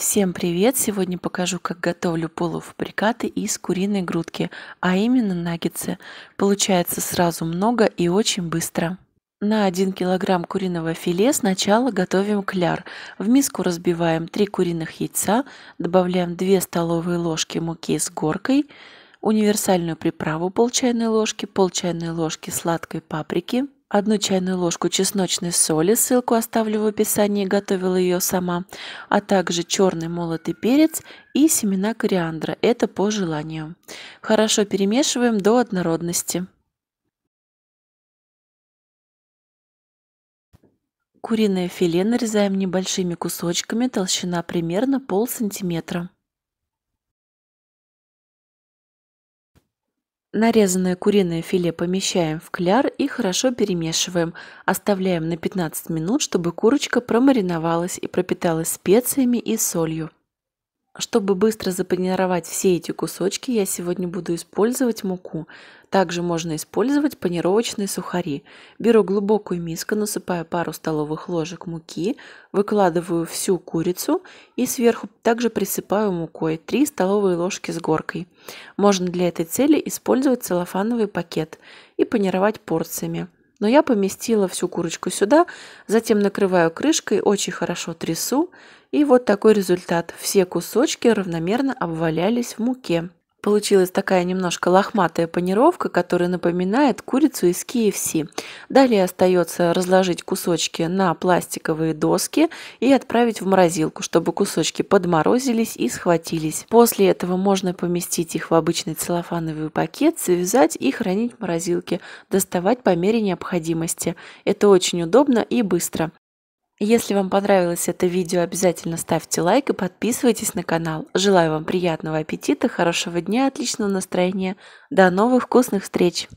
Всем привет! Сегодня покажу, как готовлю полуфабрикаты из куриной грудки, а именно наггетсы. Получается сразу много и очень быстро. На 1 килограмм куриного филе сначала готовим кляр. В миску разбиваем 3 куриных яйца, добавляем 2 столовые ложки муки с горкой, универсальную приправу пол чайной ложки, пол чайной ложки сладкой паприки – одну чайную ложку чесночной соли, ссылку оставлю в описании, готовила ее сама, а также черный молотый перец и семена кориандра, это по желанию. Хорошо перемешиваем до однородности. Куриное филе нарезаем небольшими кусочками, толщина примерно пол сантиметра. Нарезанное куриное филе помещаем в кляр и хорошо перемешиваем. Оставляем на 15 минут, чтобы курочка промариновалась и пропиталась специями и солью. Чтобы быстро запанировать все эти кусочки, я сегодня буду использовать муку. Также можно использовать панировочные сухари. Беру глубокую миску, насыпаю пару столовых ложек муки, выкладываю всю курицу и сверху также присыпаю мукой 3 столовые ложки с горкой. Можно для этой цели использовать целлофановый пакет и панировать порциями но я поместила всю курочку сюда, затем накрываю крышкой, очень хорошо трясу, и вот такой результат. Все кусочки равномерно обвалялись в муке. Получилась такая немножко лохматая панировка, которая напоминает курицу из KFC. Далее остается разложить кусочки на пластиковые доски и отправить в морозилку, чтобы кусочки подморозились и схватились. После этого можно поместить их в обычный целлофановый пакет, связать и хранить в морозилке, доставать по мере необходимости. Это очень удобно и быстро. Если вам понравилось это видео, обязательно ставьте лайк и подписывайтесь на канал. Желаю вам приятного аппетита, хорошего дня, отличного настроения. До новых вкусных встреч!